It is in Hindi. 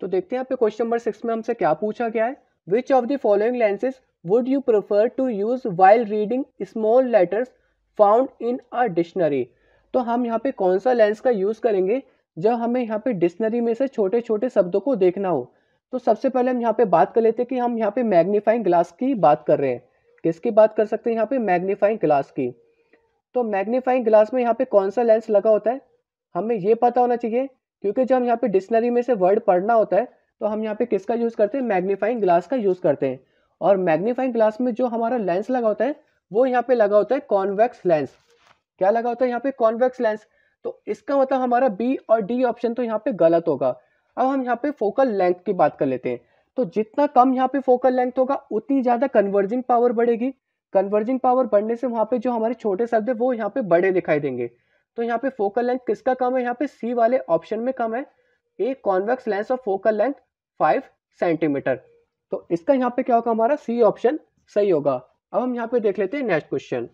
तो देखते हैं यहाँ क्वेश्चन नंबर सिक्स में हमसे क्या पूछा गया है which of the following lenses would you prefer to use while reading small letters found in a dictionary तो हम यहाँ पे कौन सा लेंस का यूज करेंगे जब हमें यहाँ पे डिक्शनरी में से छोटे छोटे शब्दों को देखना हो तो सबसे पहले हम यहाँ पे बात कर लेते हैं कि हम यहाँ पे मैग्नीफाइंग ग्लास की बात कर रहे हैं किसकी बात कर सकते हैं यहाँ पे मैग्नीफाइंग ग्लास की तो मैग्नीफाइंग ग्लास में यहाँ पे कौन सा लेंस लगा होता है हमें ये पता होना चाहिए क्योंकि जब हम यहाँ पे डिक्शनरी में से वर्ड पढ़ना होता है तो हम यहाँ पे किसका यूज़ करते हैं मैग्नीफाइंग ग्लास का यूज़ करते हैं और मैग्नीफाइंग ग्लास में जो हमारा लेंस लगा होता है वो यहाँ पे लगा होता है कॉन्वेक्स लेंस क्या लगा होता है यहाँ पे कॉन्वेक्स लेंस तो इसका मतलब हमारा बी और डी ऑप्शन तो यहाँ पे गलत होगा अब हम यहाँ पे फोकल लेंथ की बात कर लेते हैं तो जितना कम यहाँ पे फोकल लेंथ होगा उतनी ज़्यादा कन्वर्जिंग पावर बढ़ेगी कन्वर्जिंग पावर बढ़ने से वहाँ पे जो हमारे छोटे शब्द है वो यहाँ पे बड़े दिखाई देंगे तो यहाँ पे फोकल लेंथ किसका कम है यहाँ पे सी वाले ऑप्शन में कम है a convex lens of focal length five centimetre तो इसका यहाँ पे क्या होगा हमारा सी ऑप्शन सही होगा अब हम यहाँ पे देख लेते हैं नेक्स्ट क्वेश्चन